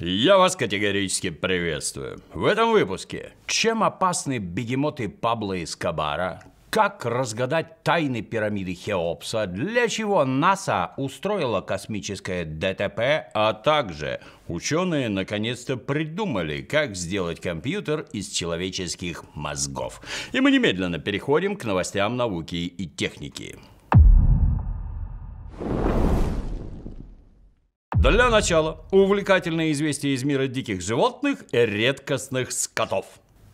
Я вас категорически приветствую. В этом выпуске. Чем опасны бегемоты Пабло Эскобара? Как разгадать тайны пирамиды Хеопса? Для чего НАСА устроила космическое ДТП? А также ученые наконец-то придумали, как сделать компьютер из человеческих мозгов. И мы немедленно переходим к новостям науки и техники. Для начала увлекательные известия из мира диких животных и редкостных скотов.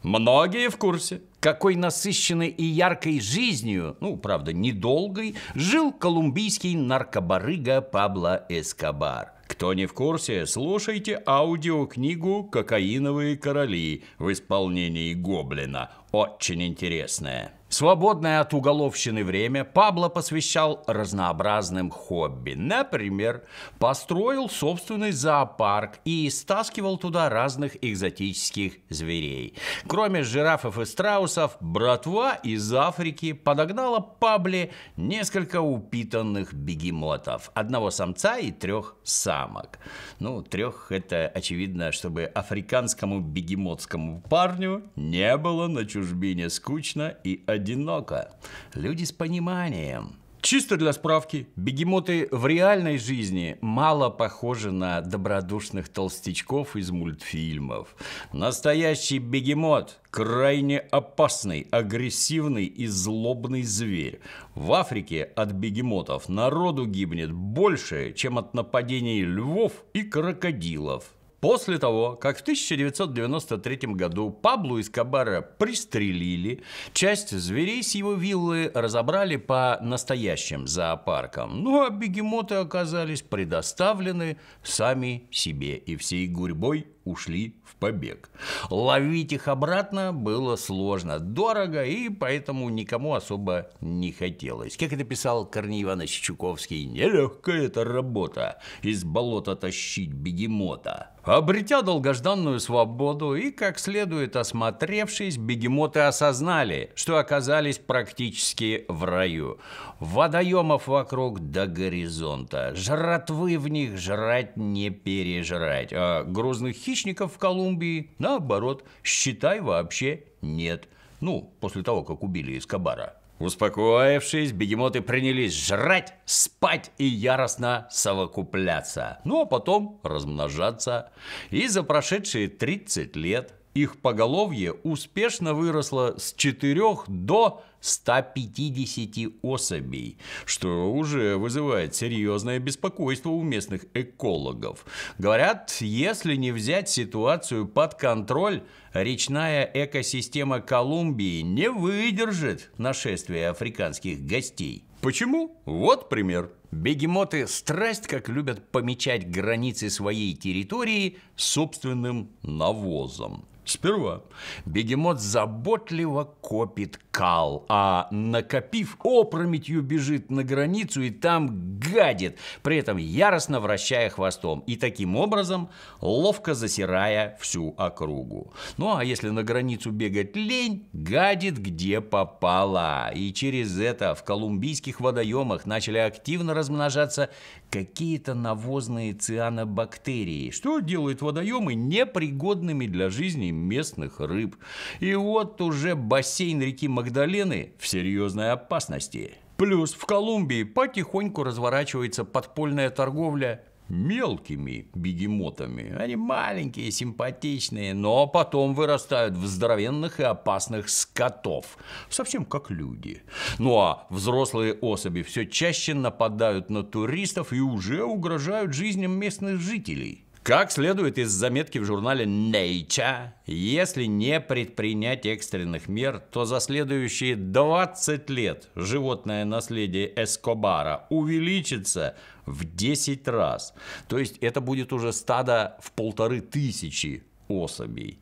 Многие в курсе, какой насыщенной и яркой жизнью, ну, правда, недолгой, жил колумбийский наркобарыга Пабло Эскобар. Кто не в курсе, слушайте аудиокнигу «Кокаиновые короли» в исполнении Гоблина. Очень интересная. Свободное от уголовщины время Пабло посвящал разнообразным хобби. Например, построил собственный зоопарк и стаскивал туда разных экзотических зверей. Кроме жирафов и страусов, братва из Африки подогнала Пабле несколько упитанных бегемотов. Одного самца и трех самок. Ну, трех это очевидно, чтобы африканскому бегемотскому парню не было на чужбине скучно и одиноко одиноко. Люди с пониманием. Чисто для справки, бегемоты в реальной жизни мало похожи на добродушных толстячков из мультфильмов. Настоящий бегемот – крайне опасный, агрессивный и злобный зверь. В Африке от бегемотов народу гибнет больше, чем от нападений львов и крокодилов. После того, как в 1993 году Паблу Эскобара пристрелили, часть зверей с его виллы разобрали по настоящим зоопаркам, ну а бегемоты оказались предоставлены сами себе и всей гурьбой ушли в побег. Ловить их обратно было сложно, дорого, и поэтому никому особо не хотелось. Как это писал Корней Иванович Чуковский, «Нелегкая эта работа – из болота тащить бегемота». Обретя долгожданную свободу и, как следует осмотревшись, бегемоты осознали, что оказались практически в раю. Водоемов вокруг до горизонта, жратвы в них жрать не пережрать, а грузных хищников хищников в Колумбии, наоборот, считай вообще нет. Ну, после того, как убили Эскобара. Успокоившись, бегемоты принялись жрать, спать и яростно совокупляться. Ну, а потом размножаться. И за прошедшие 30 лет их поголовье успешно выросло с 4 до 150 особей, что уже вызывает серьезное беспокойство у местных экологов. Говорят, если не взять ситуацию под контроль, речная экосистема Колумбии не выдержит нашествия африканских гостей. Почему? Вот пример. Бегемоты страсть как любят помечать границы своей территории собственным навозом. Сперва бегемот заботливо копит кал, а накопив, опрометью бежит на границу и там гадит, при этом яростно вращая хвостом и таким образом ловко засирая всю округу. Ну а если на границу бегать лень, гадит где попало. И через это в колумбийских водоемах начали активно размножаться какие-то навозные цианобактерии, что делает водоемы непригодными для жизни местных рыб. И вот уже бассейн реки Магдалены в серьезной опасности. Плюс в Колумбии потихоньку разворачивается подпольная торговля мелкими бегемотами. Они маленькие, симпатичные, но потом вырастают в здоровенных и опасных скотов. Совсем как люди. Ну а взрослые особи все чаще нападают на туристов и уже угрожают жизням местных жителей. Как следует из заметки в журнале Nature, если не предпринять экстренных мер, то за следующие 20 лет животное наследие Эскобара увеличится в 10 раз. То есть это будет уже стадо в полторы тысячи особей.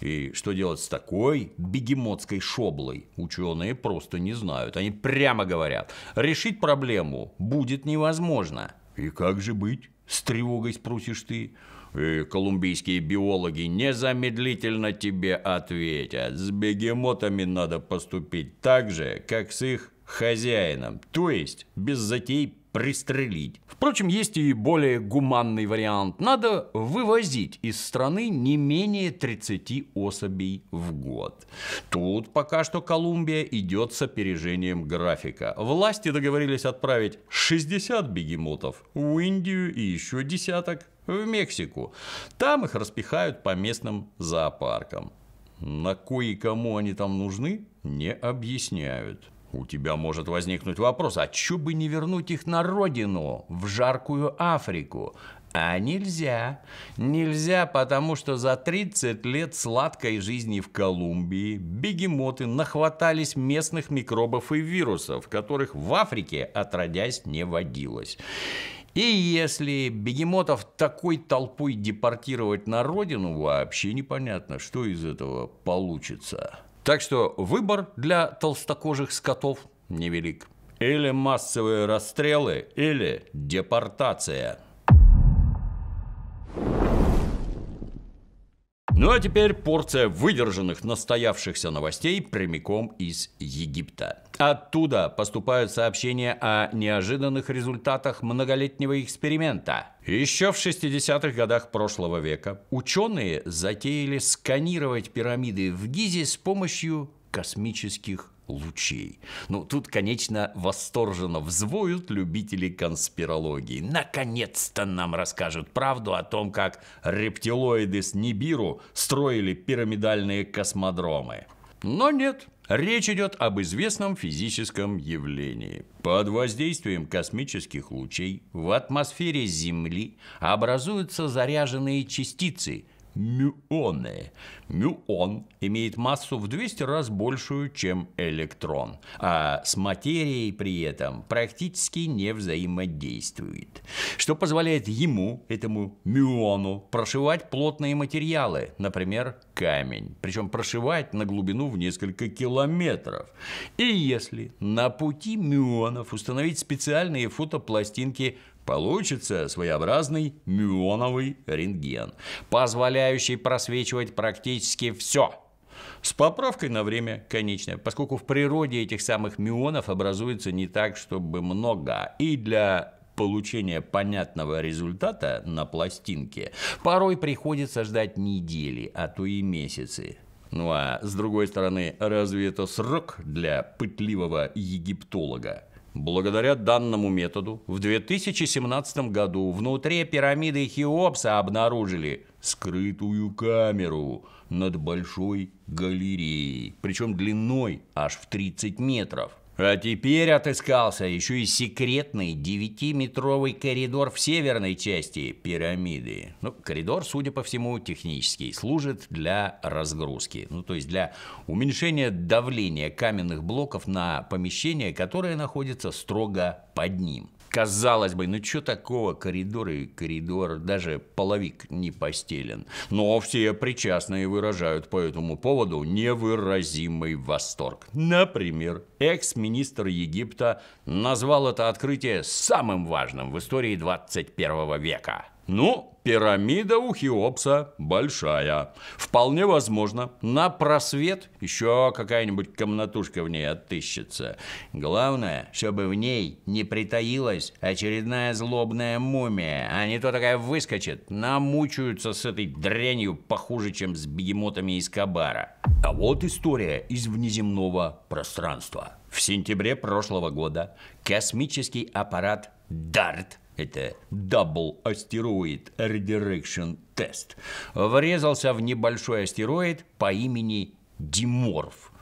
И что делать с такой бегемотской шоблой? Ученые просто не знают. Они прямо говорят, решить проблему будет невозможно. И как же быть? с тревогой спросишь ты. И э, колумбийские биологи незамедлительно тебе ответят. С бегемотами надо поступить так же, как с их хозяином. То есть без затей пристрелить. Впрочем, есть и более гуманный вариант. Надо вывозить из страны не менее 30 особей в год. Тут пока что Колумбия идет с опережением графика. Власти договорились отправить 60 бегемотов в Индию и еще десяток в Мексику. Там их распихают по местным зоопаркам. На кое-кому они там нужны, не объясняют. У тебя может возникнуть вопрос, а чё бы не вернуть их на родину, в жаркую Африку? А нельзя. Нельзя, потому что за 30 лет сладкой жизни в Колумбии бегемоты нахватались местных микробов и вирусов, которых в Африке отродясь не водилось. И если бегемотов такой толпой депортировать на родину, вообще непонятно, что из этого получится. Так что выбор для толстокожих скотов невелик. Или массовые расстрелы, или депортация. Ну а теперь порция выдержанных настоявшихся новостей прямиком из Египта. Оттуда поступают сообщения о неожиданных результатах многолетнего эксперимента. Еще в 60-х годах прошлого века ученые затеяли сканировать пирамиды в Гизе с помощью космических лучей. Ну, тут, конечно, восторженно взвоют любители конспирологии. Наконец-то нам расскажут правду о том, как рептилоиды с Нибиру строили пирамидальные космодромы. Но нет – Речь идет об известном физическом явлении. Под воздействием космических лучей в атмосфере Земли образуются заряженные частицы – мюоны. Мюон имеет массу в 200 раз большую, чем электрон, а с материей при этом практически не взаимодействует, что позволяет ему, этому мюону, прошивать плотные материалы, например, камень, причем прошивать на глубину в несколько километров. И если на пути мюонов установить специальные фотопластинки – Получится своеобразный мюоновый рентген, позволяющий просвечивать практически все. С поправкой на время, конечно, поскольку в природе этих самых мюонов образуется не так, чтобы много. И для получения понятного результата на пластинке порой приходится ждать недели, а то и месяцы. Ну а с другой стороны, разве это срок для пытливого египтолога? Благодаря данному методу в 2017 году внутри пирамиды Хеопса обнаружили скрытую камеру над большой галереей, причем длиной аж в 30 метров. А теперь отыскался еще и секретный девятиметровый коридор в северной части пирамиды. Ну, коридор, судя по всему, технический, служит для разгрузки, ну, то есть для уменьшения давления каменных блоков на помещение, которое находится строго под ним. Казалось бы, ну что такого, коридор и коридор, даже половик не постелен. Но все причастные выражают по этому поводу невыразимый восторг. Например, экс-министр Египта назвал это открытие самым важным в истории 21 века. Ну, Пирамида у Хеопса большая. Вполне возможно, на просвет еще какая-нибудь комнатушка в ней отыщется. Главное, чтобы в ней не притаилась очередная злобная мумия, а не то такая выскочит, намучаются с этой дрянью похуже, чем с бегемотами из Кабара. А вот история из внеземного пространства. В сентябре прошлого года космический аппарат «Дарт» это Double Asteroid Redirection Test, врезался в небольшой астероид по имени Диморф.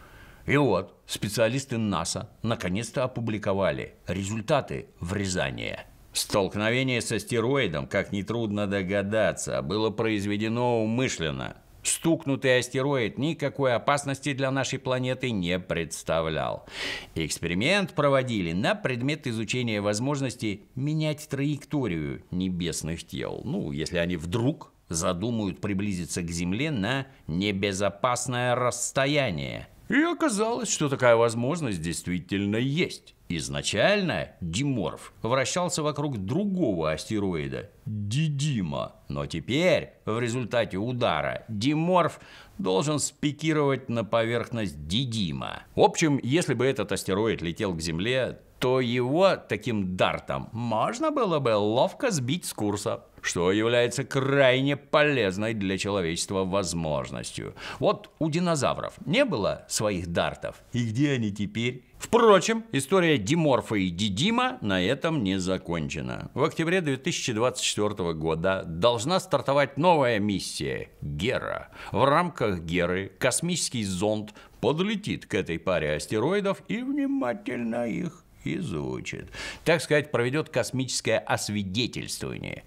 И вот специалисты НАСА наконец-то опубликовали результаты врезания. Столкновение с астероидом, как нетрудно догадаться, было произведено умышленно – Стукнутый астероид никакой опасности для нашей планеты не представлял. Эксперимент проводили на предмет изучения возможности менять траекторию небесных тел. Ну, если они вдруг задумают приблизиться к Земле на небезопасное расстояние – и оказалось, что такая возможность действительно есть. Изначально Диморф вращался вокруг другого астероида – Дидима. Но теперь, в результате удара, Диморф должен спикировать на поверхность Дидима. В общем, если бы этот астероид летел к Земле, то его таким дартом можно было бы ловко сбить с курса что является крайне полезной для человечества возможностью. Вот у динозавров не было своих дартов. И где они теперь? Впрочем, история Диморфа и Дидима на этом не закончена. В октябре 2024 года должна стартовать новая миссия – Гера. В рамках Геры космический зонд подлетит к этой паре астероидов и внимательно их изучит. Так сказать, проведет космическое освидетельствование.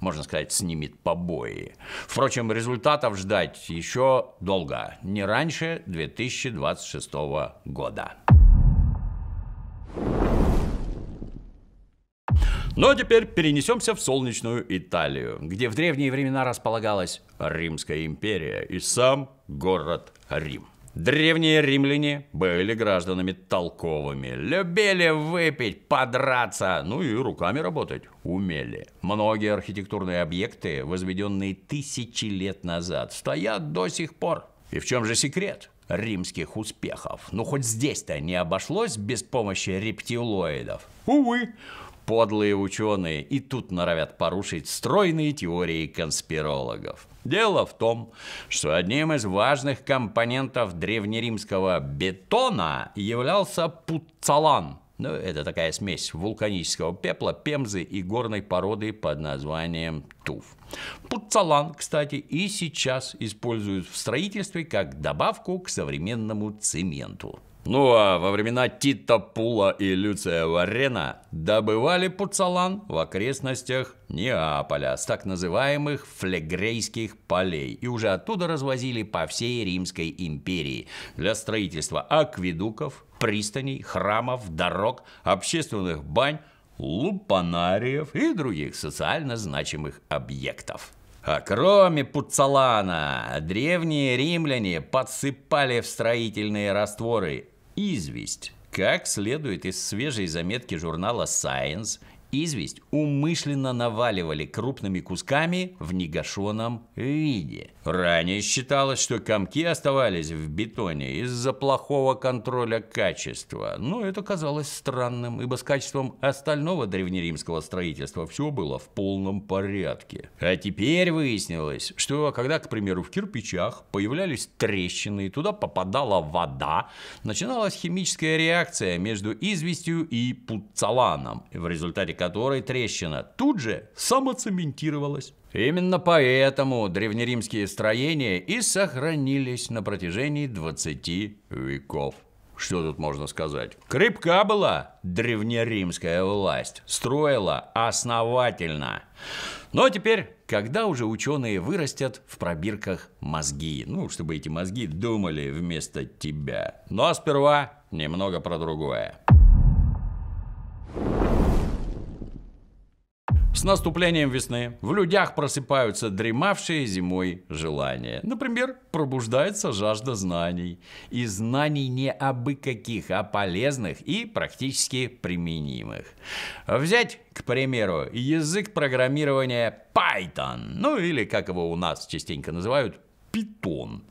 Можно сказать, снимет побои. Впрочем, результатов ждать еще долго. Не раньше 2026 года. Но ну, а теперь перенесемся в солнечную Италию, где в древние времена располагалась Римская империя и сам город Рим. Древние римляне были гражданами толковыми, любили выпить, подраться, ну и руками работать умели. Многие архитектурные объекты, возведенные тысячи лет назад, стоят до сих пор. И в чем же секрет? римских успехов. Ну, хоть здесь-то не обошлось без помощи рептилоидов. Увы, Подлые ученые и тут норовят порушить стройные теории конспирологов. Дело в том, что одним из важных компонентов древнеримского бетона являлся пуцалан. Ну, это такая смесь вулканического пепла, пемзы и горной породы под названием туф. Пуцалан, кстати, и сейчас используют в строительстве как добавку к современному цементу. Ну а во времена Тита Пула и Люция Варена добывали пуцалан в окрестностях Неаполя с так называемых флегрейских полей и уже оттуда развозили по всей Римской империи для строительства акведуков, пристаней, храмов, дорог, общественных бань, лупанариев и других социально значимых объектов. А кроме пуцалана, древние римляне подсыпали в строительные растворы известь, как следует из свежей заметки журнала Science известь умышленно наваливали крупными кусками в негашенном виде. Ранее считалось, что комки оставались в бетоне из-за плохого контроля качества, но это казалось странным, ибо с качеством остального древнеримского строительства все было в полном порядке. А теперь выяснилось, что когда, к примеру, в кирпичах появлялись трещины, и туда попадала вода, начиналась химическая реакция между известью и пуцаланом, в результате которой трещина тут же самоцементировалась. Именно поэтому древнеримские строения и сохранились на протяжении 20 веков. Что тут можно сказать? Крепка была древнеримская власть, строила основательно. Но теперь, когда уже ученые вырастят в пробирках мозги, ну, чтобы эти мозги думали вместо тебя. Но ну, а сперва немного про другое. С наступлением весны в людях просыпаются дремавшие зимой желания. Например, пробуждается жажда знаний. И знаний не абы каких, а полезных и практически применимых. Взять, к примеру, язык программирования Python, ну или как его у нас частенько называют, Python.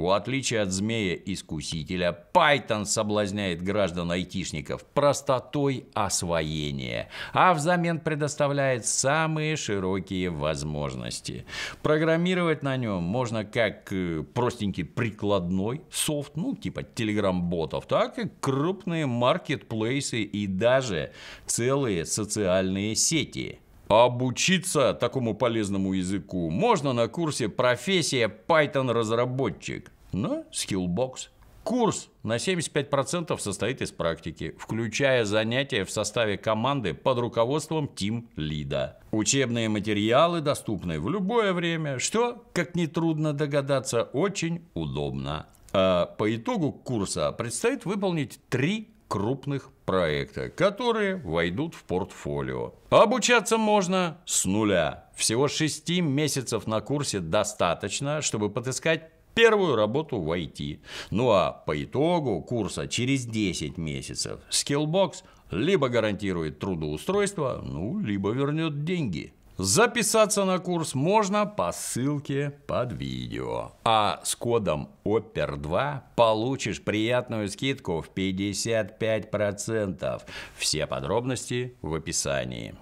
В отличие от змея-искусителя, Python соблазняет граждан-айтишников простотой освоения, а взамен предоставляет самые широкие возможности. Программировать на нем можно как э, простенький прикладной софт, ну типа телеграм-ботов, так и крупные маркетплейсы и даже целые социальные сети – Обучиться такому полезному языку можно на курсе «Профессия Python-разработчик» на ну, Skillbox. Курс на 75% состоит из практики, включая занятия в составе команды под руководством тим-лида. Учебные материалы доступны в любое время, что, как нетрудно догадаться, очень удобно. А по итогу курса предстоит выполнить три крупных проекта, которые войдут в портфолио. Обучаться можно с нуля. Всего 6 месяцев на курсе достаточно, чтобы подыскать первую работу в IT. Ну а по итогу курса через 10 месяцев Skillbox либо гарантирует трудоустройство, ну, либо вернет деньги. Записаться на курс можно по ссылке под видео. А с кодом ОПЕР2 получишь приятную скидку в 55%. Все подробности в описании.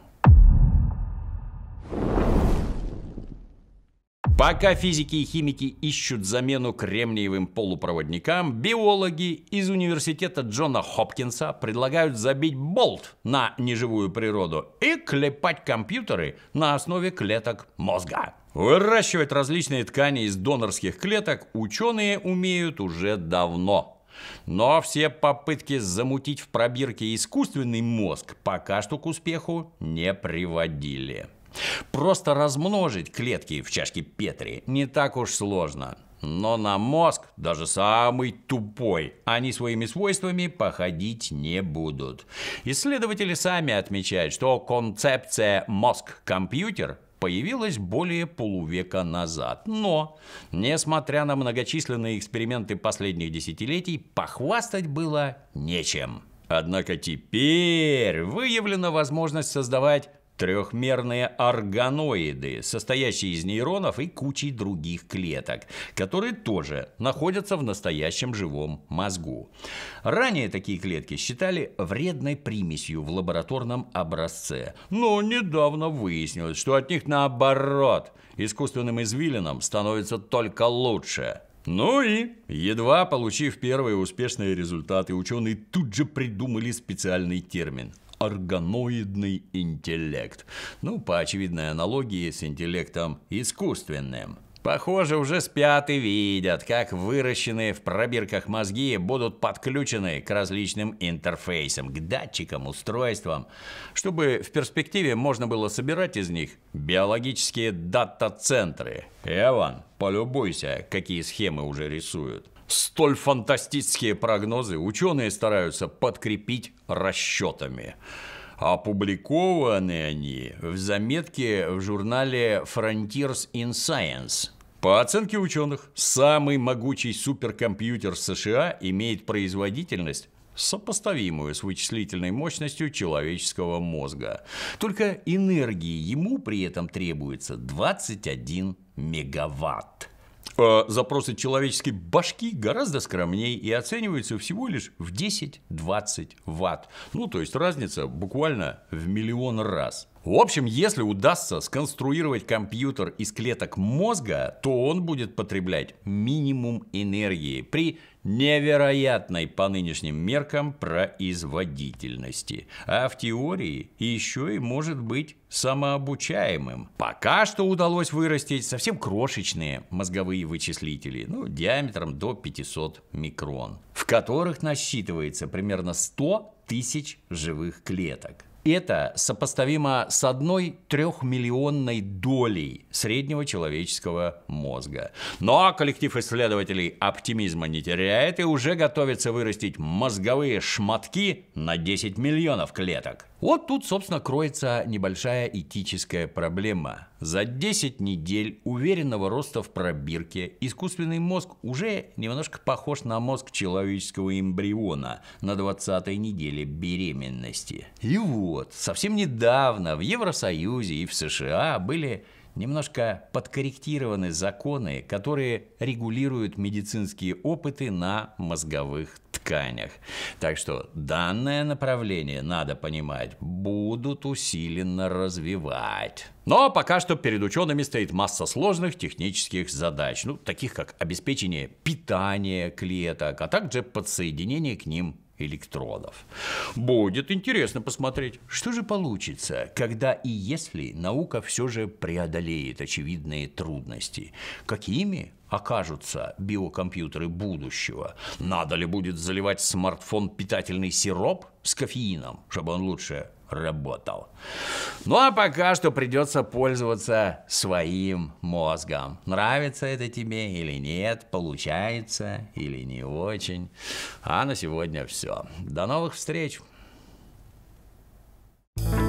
Пока физики и химики ищут замену кремниевым полупроводникам, биологи из университета Джона Хопкинса предлагают забить болт на неживую природу и клепать компьютеры на основе клеток мозга. Выращивать различные ткани из донорских клеток ученые умеют уже давно. Но все попытки замутить в пробирке искусственный мозг пока что к успеху не приводили. Просто размножить клетки в чашке Петри не так уж сложно. Но на мозг, даже самый тупой, они своими свойствами походить не будут. Исследователи сами отмечают, что концепция «мозг-компьютер» появилась более полувека назад. Но, несмотря на многочисленные эксперименты последних десятилетий, похвастать было нечем. Однако теперь выявлена возможность создавать трехмерные органоиды, состоящие из нейронов и кучи других клеток, которые тоже находятся в настоящем живом мозгу. Ранее такие клетки считали вредной примесью в лабораторном образце, но недавно выяснилось, что от них наоборот искусственным извилинам становится только лучше. Ну и, едва получив первые успешные результаты, ученые тут же придумали специальный термин – органоидный интеллект. Ну, по очевидной аналогии с интеллектом искусственным. Похоже, уже спят и видят, как выращенные в пробирках мозги будут подключены к различным интерфейсам, к датчикам, устройствам, чтобы в перспективе можно было собирать из них биологические дата-центры. Эван, полюбуйся, какие схемы уже рисуют. Столь фантастические прогнозы ученые стараются подкрепить расчетами. Опубликованы они в заметке в журнале Frontiers in Science. По оценке ученых, самый могучий суперкомпьютер США имеет производительность сопоставимую с вычислительной мощностью человеческого мозга. Только энергии ему при этом требуется 21 мегаватт. Э, запросы человеческой башки гораздо скромнее и оцениваются всего лишь в 10-20 ватт. Ну, то есть разница буквально в миллион раз. В общем, если удастся сконструировать компьютер из клеток мозга, то он будет потреблять минимум энергии при невероятной по нынешним меркам производительности. А в теории еще и может быть самообучаемым. Пока что удалось вырастить совсем крошечные мозговые вычислители, ну, диаметром до 500 микрон, в которых насчитывается примерно 100 тысяч живых клеток. Это сопоставимо с одной трехмиллионной долей среднего человеческого мозга. Но коллектив исследователей оптимизма не теряет и уже готовится вырастить мозговые шматки на 10 миллионов клеток. Вот тут, собственно, кроется небольшая этическая проблема. За 10 недель уверенного роста в пробирке искусственный мозг уже немножко похож на мозг человеческого эмбриона на 20-й неделе беременности. И вот, совсем недавно в Евросоюзе и в США были немножко подкорректированы законы, которые регулируют медицинские опыты на мозговых тканях. Так что данное направление, надо понимать, будут усиленно развивать. Но пока что перед учеными стоит масса сложных технических задач, ну, таких как обеспечение питания клеток, а также подсоединение к ним электронов. Будет интересно посмотреть, что же получится, когда и если наука все же преодолеет очевидные трудности. Какими окажутся биокомпьютеры будущего? Надо ли будет заливать смартфон питательный сироп с кофеином, чтобы он лучше работал. Ну а пока что придется пользоваться своим мозгом. Нравится это тебе или нет, получается или не очень. А на сегодня все. До новых встреч! thank you